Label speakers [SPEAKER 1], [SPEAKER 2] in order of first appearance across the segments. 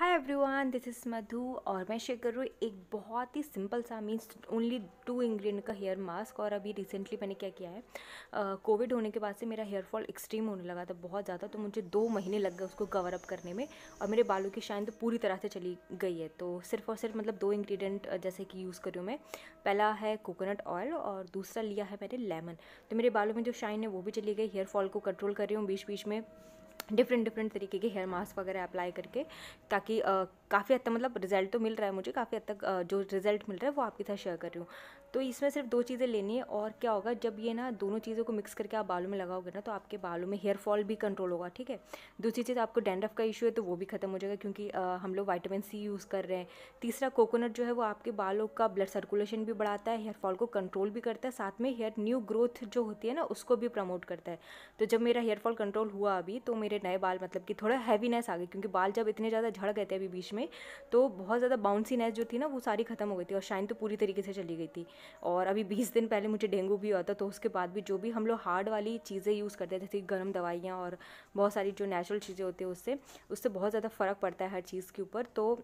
[SPEAKER 1] hi everyone this is Madhu और मैं share कर रही हूँ एक बहुत ही सिंपल सा मीन्स ओनली टू इंग्रेडिएंट का हेयर मास्क और अभी रिसेंटली मैंने क्या किया है कोविड uh, होने के बाद से मेरा हेयर फॉल एक्सट्रीम होने लगा था बहुत ज़्यादा तो मुझे दो महीने लग गए उसको कवर अप करने में और मेरे बालों की शाइन तो पूरी तरह से चली गई है तो सिर्फ और सिर्फ मतलब दो इंग्रीडियंट जैसे कि यूज़ करी हूँ मैं पहला है कोकोनट ऑयल और दूसरा लिया है मैंने लेमन तो मेरे बालों में जो शाइन है वो भी चली गई हेयर फॉल को कंट्रोल कर रही हूँ बीच बीच में डिफरेंट डिफरेंट तरीके के हेयर मास्क वगैरह अप्लाई करके ताकि काफ़ी हद तक मतलब रिजल्ट तो मिल रहा है मुझे काफ़ी हद तक जो रिजल्ट मिल रहा है वो आपके साथ शेयर कर रही हूँ तो इसमें सिर्फ दो चीज़ें लेनी है और क्या होगा जब ये ना दोनों चीज़ों को मिक्स करके आप बालों में लगाओगे ना तो आपके बालों में हेयर फॉल भी कंट्रोल होगा ठीक है दूसरी चीज़ आपको डेंड्रफ का इशू है तो वो भी ख़त्म हो जाएगा क्योंकि हम लोग वाइटामिन सी यूज़ कर रहे हैं तीसरा कोकोनट जो है वो आपके बालों का ब्लड सर्कुलेशन भी बढ़ाता है हेयर फॉल को कंट्रोल भी करता है साथ में हेयर न्यू ग्रोथ जो होती है ना उसको भी प्रमोट करता है तो जब मेरा हेयर फॉल कंट्रोल हुआ अभी तो मेरे नए बाल मतलब कि थोड़ा हैवीनेस आ गई क्योंकि बाल जब इतने ज़्यादा झड़ गए थे अभी बीच में तो बहुत ज़्यादा बाउंसीनेस जो थी ना वो सारी ख़त्म हो गई थी और शाइन तो पूरी तरीके से चली गई थी और अभी बीस दिन पहले मुझे डेंगू भी हुआ था तो उसके बाद भी जो भी हम लोग हार्ड वाली चीज़ें यूज़ करते थे जैसे गर्म दवाइयाँ और बहुत सारी जो नेचुरल चीज़ें होती है उससे उससे बहुत ज़्यादा फ़र्क पड़ता है हर चीज़ के ऊपर तो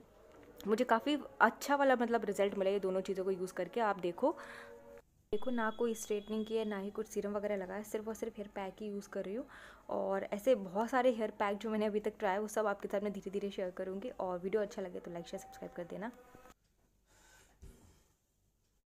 [SPEAKER 1] मुझे काफ़ी अच्छा वाला मतलब रिजल्ट मिला ये दोनों चीज़ों को यूज़ करके आप देखो देखो ना कोई स्ट्रेटनिंग की है ना ही कुछ सीरम वगैरह लगा है सिर्फ और सिर्फ हेयर पैक ही यूज़ कर रही हूँ और ऐसे बहुत सारे हेयर पैक जो मैंने अभी तक ट्राया वो सब आपके साथ मैं धीरे धीरे शेयर करूँगी और वीडियो अच्छा लगे तो लाइक शेयर सब्सक्राइब कर देना